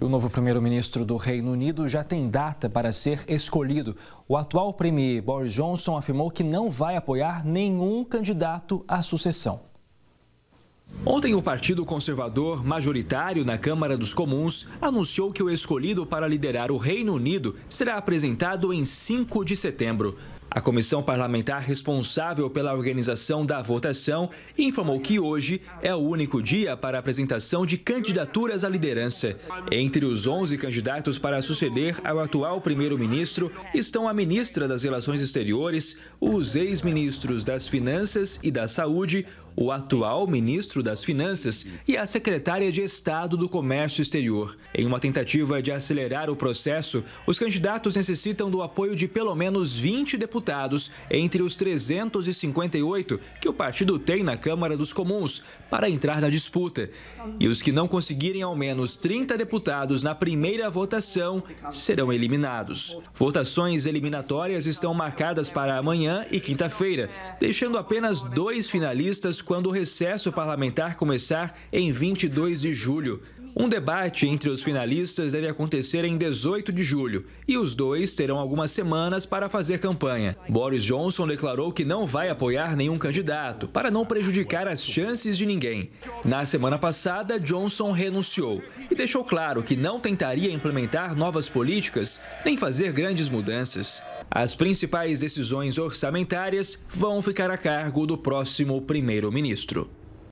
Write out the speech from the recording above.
E o novo primeiro-ministro do Reino Unido já tem data para ser escolhido. O atual premier Boris Johnson afirmou que não vai apoiar nenhum candidato à sucessão. Ontem, o Partido Conservador, majoritário na Câmara dos Comuns, anunciou que o escolhido para liderar o Reino Unido será apresentado em 5 de setembro. A comissão parlamentar responsável pela organização da votação informou que hoje é o único dia para a apresentação de candidaturas à liderança. Entre os 11 candidatos para suceder ao atual primeiro-ministro estão a ministra das Relações Exteriores, os ex-ministros das Finanças e da Saúde, o atual ministro das Finanças e a secretária de Estado do Comércio Exterior. Em uma tentativa de acelerar o processo, os candidatos necessitam do apoio de pelo menos 20 deputados entre os 358 que o partido tem na Câmara dos Comuns para entrar na disputa. E os que não conseguirem ao menos 30 deputados na primeira votação serão eliminados. Votações eliminatórias estão marcadas para amanhã e quinta-feira, deixando apenas dois finalistas quando o recesso parlamentar começar em 22 de julho. Um debate entre os finalistas deve acontecer em 18 de julho e os dois terão algumas semanas para fazer campanha. Boris Johnson declarou que não vai apoiar nenhum candidato para não prejudicar as chances de ninguém. Na semana passada, Johnson renunciou e deixou claro que não tentaria implementar novas políticas nem fazer grandes mudanças. As principais decisões orçamentárias vão ficar a cargo do próximo primeiro-ministro.